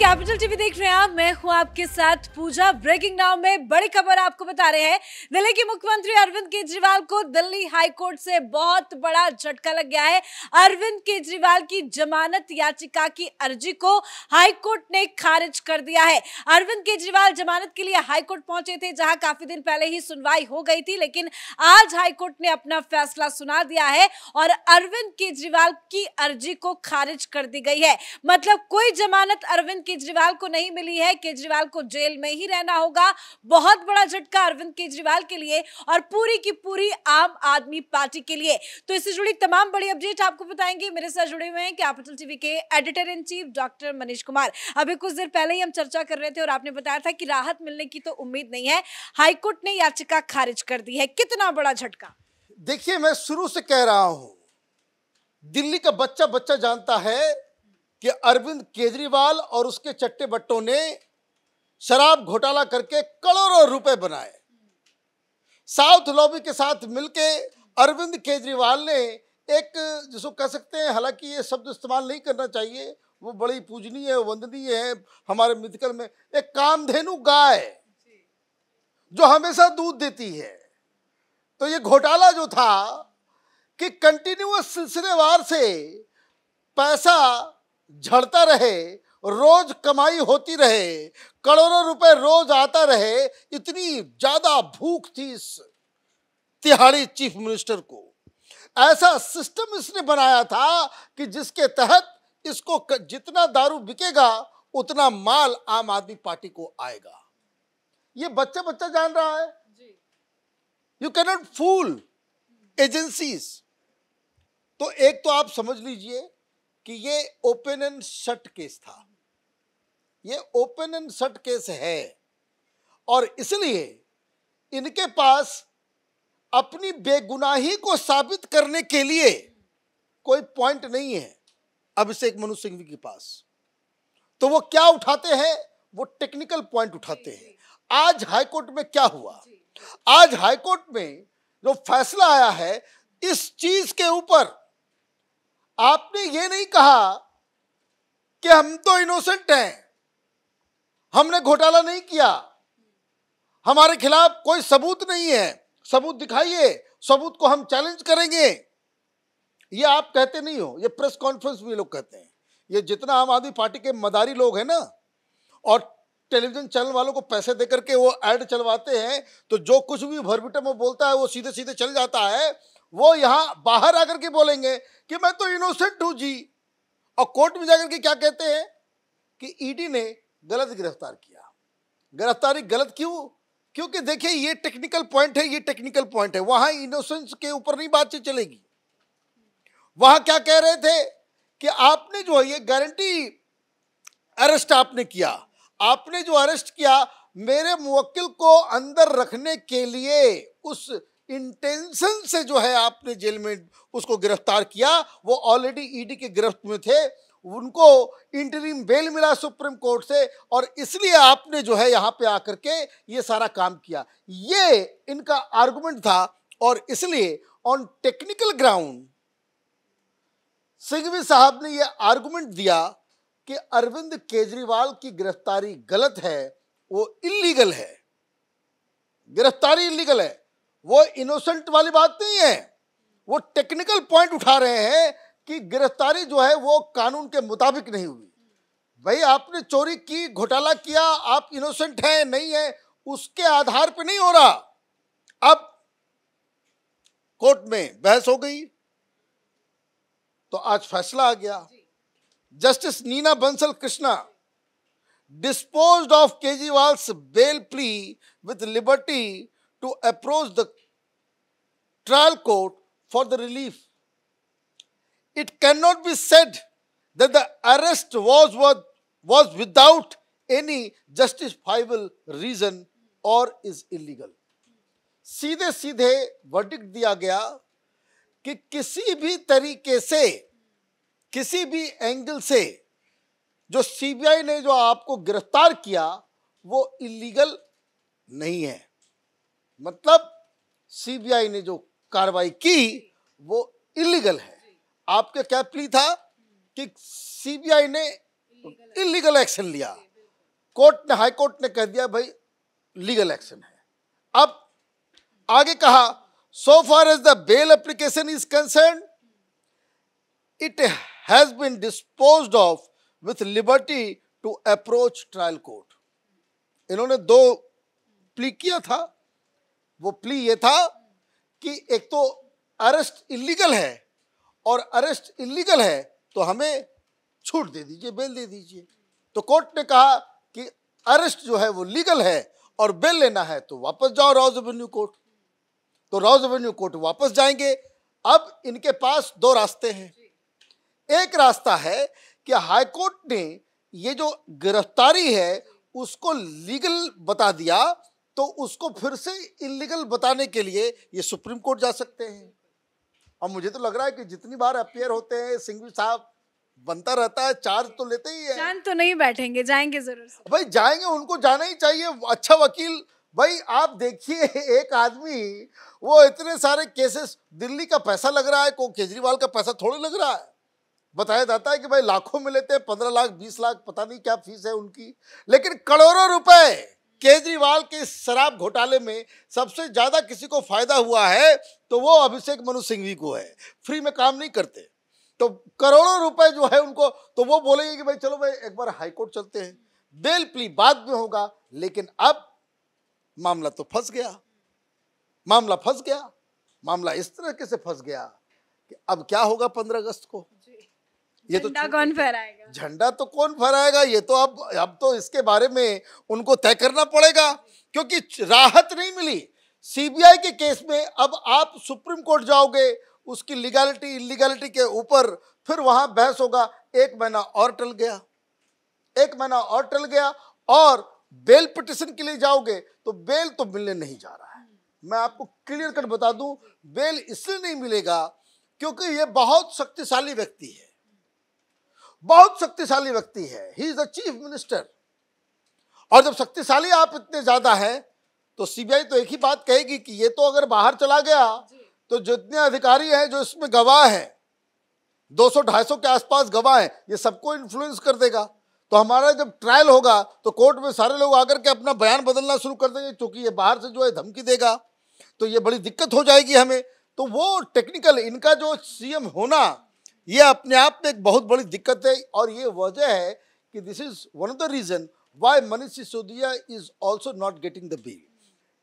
Capital TV देख रहे हैं आप मैं हूं आपके साथ पूजा ब्रेकिंग नाउ में बड़ी खबर आपको बता रहे हैं दिल्ली के मुख्यमंत्री अरविंद केजरीवाल को दिल्ली हाई कोर्ट से बहुत बड़ा झटका लग गया है अरविंद केजरीवाल की जमानत याचिका की अर्जी को हाई कोर्ट ने खारिज कर दिया है अरविंद केजरीवाल जमानत के लिए हाईकोर्ट पहुंचे थे जहां काफी दिन पहले ही सुनवाई हो गई थी लेकिन आज हाईकोर्ट ने अपना फैसला सुना दिया है और अरविंद केजरीवाल की अर्जी को खारिज कर दी गई है मतलब कोई जमानत अरविंद केजरीवाल को नहीं मिली है केजरीवाल को जेल में ही रहना होगा बहुत बड़ा झटका अरविंद केजरीवाल के लिए और पूरी की पूरी आम आदमी पार्टी के लिए तो इससे जुड़ी तमाम बड़ी अपडेट आपको बताएंगे मेरे साथ जुड़े हुए हैं कैपिटल टीवी के editor in chief doctor Manish Kumar अभी कुछ देर पहले ही हम चर्चा कर रहे थे और आपने बताया था कि राहत मिलने की तो उम्मीद नहीं है हाईकोर्ट ने याचिका खारिज कर दी है कितना बड़ा झटका देखिए मैं शुरू से कह रहा हूं दिल्ली का बच्चा बच्चा जानता है कि अरविंद केजरीवाल और उसके चट्टे बट्टों ने शराब घोटाला करके करोड़ों रुपए बनाए साउथ लॉबी के साथ मिलके अरविंद केजरीवाल ने एक जिसको कह सकते हैं हालांकि ये शब्द इस्तेमाल नहीं करना चाहिए वो बड़ी पूजनीय है वंदनीय है हमारे मिथिकल में एक कामधेनु गाय जो हमेशा दूध देती है तो ये घोटाला जो था कि कंटिन्यूस सिलसिलेवार से पैसा झड़ता रहे रोज कमाई होती रहे करोड़ों रुपए रोज आता रहे इतनी ज्यादा भूख थी इस तिहाड़ी चीफ मिनिस्टर को ऐसा सिस्टम इसने बनाया था कि जिसके तहत इसको जितना दारू बिकेगा उतना माल आम आदमी पार्टी को आएगा ये बच्चा बच्चा जान रहा है यू कैनॉट फूल एजेंसीज तो एक तो आप समझ लीजिए कि ये ओपन एंड शट केस था ये ओपन एंड शट केस है और इसलिए इनके पास अपनी बेगुनाही को साबित करने के लिए कोई पॉइंट नहीं है अभिषेक मनु सिंह के पास तो वो क्या उठाते हैं वो टेक्निकल पॉइंट उठाते हैं आज हाईकोर्ट में क्या हुआ आज हाईकोर्ट में जो फैसला आया है इस चीज के ऊपर आपने ये नहीं कहा कि हम तो इनोसेंट हैं हमने घोटाला नहीं किया हमारे खिलाफ कोई सबूत नहीं है सबूत दिखाइए सबूत को हम चैलेंज करेंगे ये आप कहते नहीं हो ये प्रेस कॉन्फ्रेंस में लोग कहते हैं ये जितना आम आदमी पार्टी के मदारी लोग हैं ना और टेलीविजन चैनल वालों को पैसे दे करके वो एड चलवाते हैं तो जो कुछ भी भरबिटम वो बोलता है वो सीधे सीधे चल जाता है वो यहाँ बाहर आकर के बोलेंगे कि मैं तो इनोसेंट हूँ जी और कोर्ट में जाकर के क्या कहते हैं कि ईडी e ने गलत गिरफ्तार किया गिरफ्तारी गलत क्यों क्योंकि देखिए ये टेक्निकल पॉइंट है ये टेक्निकल पॉइंट है वहां इनोसेंस के ऊपर नहीं बातचीत चलेगी वहां क्या कह रहे थे कि आपने जो है ये गारंटी अरेस्ट आपने किया आपने जो अरेस्ट किया मेरे मुवक्किल को अंदर रखने के लिए उस इंटेंशन से जो है आपने जेल में उसको गिरफ्तार किया वो ऑलरेडी ईडी e के गिरफ्त में थे उनको इंटरिम बेल मिला सुप्रीम कोर्ट से और इसलिए आपने जो है यहाँ पे आकर के ये सारा काम किया ये इनका आर्गुमेंट था और इसलिए ऑन टेक्निकल ग्राउंड सिंघवी साहब ने ये आर्गुमेंट दिया कि अरविंद केजरीवाल की गिरफ्तारी गलत है वो इलीगल है गिरफ्तारी इलीगल है वो इनोसेंट वाली बात नहीं है वो टेक्निकल पॉइंट उठा रहे हैं कि गिरफ्तारी जो है वो कानून के मुताबिक नहीं हुई भाई आपने चोरी की घोटाला किया आप इनोसेंट हैं नहीं है उसके आधार पर नहीं हो रहा अब कोर्ट में बहस हो गई तो आज फैसला आ गया Justice Nina Bansal Krishna disposed of Kejriwal's bail plea with liberty to approach the trial court for the relief. It cannot be said that the arrest was, was, was without any justifiable reason or is illegal. सीधे सीधे verdict दिया गया कि किसी भी तरीके से किसी भी एंगल से जो सीबीआई ने जो आपको गिरफ्तार किया वो इलीगल नहीं है मतलब सीबीआई ने जो कार्रवाई की वो इलीगल है आपके क्या प्ली था कि सीबीआई ने इलीगल एक्शन लिया कोर्ट ने हाई कोर्ट ने कह दिया भाई लीगल एक्शन है अब आगे कहा so far as the bail application is concern it has been disposed of with liberty to approach trial court. इन्होंने दो प्ली किया था वो प्ली ये था कि एक तो अरेस्ट इलीगल है और अरेस्ट इलीगल है तो हमें छूट दे दीजिए बेल दे दीजिए तो कोर्ट ने कहा कि अरेस्ट जो है वो लीगल है और बेल लेना है तो वापस जाओ रॉज एवेन्यू कोर्ट तो रॉज एवेन्यू कोर्ट वापस जाएंगे अब इनके पास दो रास्ते हैं एक रास्ता है कि हाईकोर्ट ने ये जो गिरफ्तारी है उसको लीगल बता दिया तो उसको फिर से इलीगल बताने के लिए ये सुप्रीम कोर्ट जा सकते हैं और मुझे तो लग रहा है कि जितनी बार अपेयर होते हैं सिंघवी साहब बनता रहता है चार्ज तो लेते ही है तो नहीं बैठेंगे जाएंगे जरूर भाई जाएंगे उनको जाना ही चाहिए अच्छा वकील भाई आप देखिए एक आदमी वो इतने सारे केसेस दिल्ली का पैसा लग रहा है को केजरीवाल का पैसा थोड़ा लग रहा है बताया जाता है कि भाई लाखों में लेते हैं पंद्रह लाख बीस लाख पता नहीं क्या फीस है उनकी लेकिन करोड़ों रुपए केजरीवाल के शराब घोटाले में सबसे ज्यादा किसी को फायदा हुआ है तो वो अभिषेक मनु सिंघवी को है फ्री में काम नहीं करते तो करोड़ों रुपए जो है उनको तो वो बोलेंगे कि भाई चलो भाई एक बार हाईकोर्ट चलते हैं बेल प्ली बाद में होगा लेकिन अब मामला तो फंस गया मामला फंस गया मामला इस तरह से फंस गया कि अब क्या होगा पंद्रह अगस्त को ये तो कौन फहराएगा झंडा तो कौन फहराएगा ये तो अब अब तो इसके बारे में उनको तय करना पड़ेगा क्योंकि राहत नहीं मिली सीबीआई के केस में अब आप सुप्रीम कोर्ट जाओगे उसकी लीगैलिटी इलीगैलिटी के ऊपर फिर वहां बहस होगा एक महीना और टल गया एक महीना और टल गया और बेल पिटिशन के लिए जाओगे तो बेल तो मिलने नहीं जा रहा है मैं आपको क्लियर कट बता दूं बेल इसलिए नहीं मिलेगा क्योंकि ये बहुत शक्तिशाली व्यक्ति है बहुत शक्तिशाली व्यक्ति है he is the chief minister और जब शक्तिशाली आप इतने ज्यादा हैं तो सीबीआई तो एक ही बात कहेगी कि ये तो अगर बाहर चला गया तो जितने अधिकारी हैं जो इसमें गवाह हैं 200 250 के आसपास गवाह हैं ये सबको इन्फ्लुएंस कर देगा तो हमारा जब ट्रायल होगा तो कोर्ट में सारे लोग आकर के अपना बयान बदलना शुरू कर देंगे क्योंकि ये बाहर से जो है धमकी देगा तो ये बड़ी दिक्कत हो जाएगी हमें तो वो टेक्निकल इनका जो सीएम होना ये अपने आप में एक बहुत बड़ी दिक्कत है और ये वजह है कि this is one of the reason why Manish Sisodia is also not getting the bail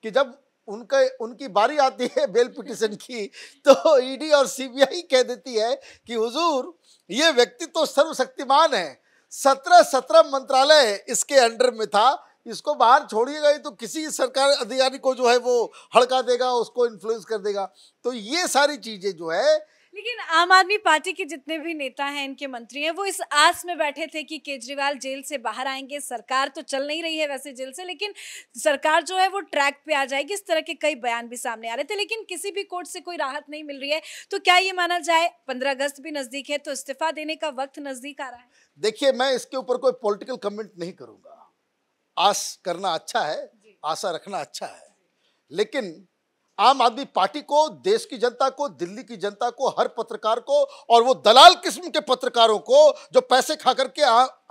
कि जब उनका उनकी बारी आती है बेल पिटिशन की तो ईडी e और सीबीआई कह देती है कि हुजूर ये व्यक्ति तो सर्वशक्तिमान है सत्रह सत्रह मंत्रालय इसके अंडर में था इसको बाहर छोड़िएगा तो किसी सरकार अधिकारी को जो है वो हड़का देगा उसको इन्फ्लुएंस कर देगा तो ये सारी चीज़ें जो है लेकिन आम आदमी पार्टी के जितने भी नेता हैं इनके मंत्री हैं वो इस आस में बैठे थे कि केजरीवाल जेल से बाहर आएंगे सरकार तो चल नहीं रही है वैसे जेल से लेकिन सरकार जो है वो ट्रैक पे आ जाएगी इस तरह के कई बयान भी सामने आ रहे थे लेकिन किसी भी कोर्ट से कोई राहत नहीं मिल रही है तो क्या ये माना जाए पंद्रह अगस्त भी नज़दीक है तो इस्तीफा देने का वक्त नज़दीक आ रहा है देखिए मैं इसके ऊपर कोई पोलिटिकल कमेंट नहीं करूँगा आस करना अच्छा है आशा रखना अच्छा है लेकिन आम आदमी पार्टी को देश की जनता को दिल्ली की जनता को हर पत्रकार को और वो दलाल किस्म के पत्रकारों को जो पैसे खा करके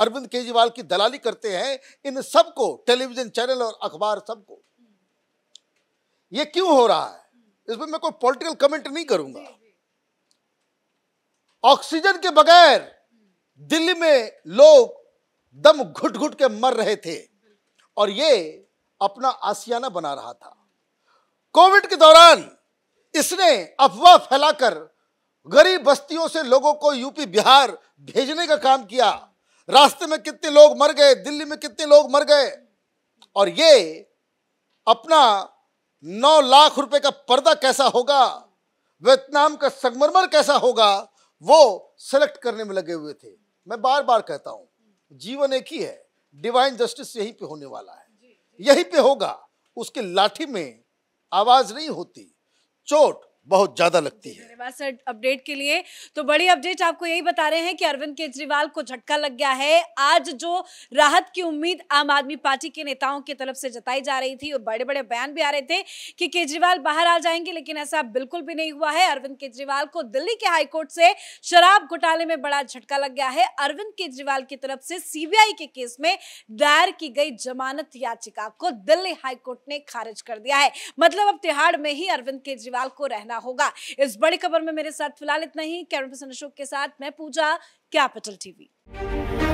अरविंद केजरीवाल की दलाली करते हैं इन सबको टेलीविजन चैनल और अखबार सबको ये क्यों हो रहा है इसमें मैं कोई पॉलिटिकल कमेंट नहीं करूंगा ऑक्सीजन के बगैर दिल्ली में लोग दम घुट घुट के मर रहे थे और ये अपना आसियाना बना रहा था कोविड के दौरान इसने अफवाह फैलाकर गरीब बस्तियों से लोगों को यूपी बिहार भेजने का काम किया रास्ते में कितने लोग मर गए दिल्ली में कितने लोग मर गए और ये अपना नौ लाख रुपए का पर्दा कैसा होगा वियतनाम का संगमरमर कैसा होगा वो सेलेक्ट करने में लगे हुए थे मैं बार बार कहता हूँ जीवन एक ही है डिवाइन जस्टिस यहीं पे होने वाला है यहीं पे होगा उसके लाठी में आवाज नहीं होती चोट बहुत ज्यादा लगती है धन्यवाद सर अपडेट के लिए तो बड़ी अपडेट आपको यही बता रहे हैं कि अरविंद केजरीवाल को झटका लग गया है आज जो राहत की उम्मीद आम आदमी पार्टी के नेताओं की तरफ से जताई जा रही थी और बड़े बड़े बयान भी आ रहे थे कि केजरीवाल बाहर आ जाएंगे लेकिन ऐसा बिल्कुल भी नहीं हुआ है अरविंद केजरीवाल को दिल्ली के हाईकोर्ट से शराब घोटाले में बड़ा झटका लग गया है अरविंद केजरीवाल की तरफ से सीबीआई के केस में दायर की गई जमानत याचिका को दिल्ली हाईकोर्ट ने खारिज कर दिया है मतलब अब तिहाड़ में ही अरविंद केजरीवाल को रहना लेना होगा इस बड़ी खबर में मेरे साथ फिलहाल इतना ही कैमरा पर्सन अशोक के साथ मैं पूजा कैपिटल टीवी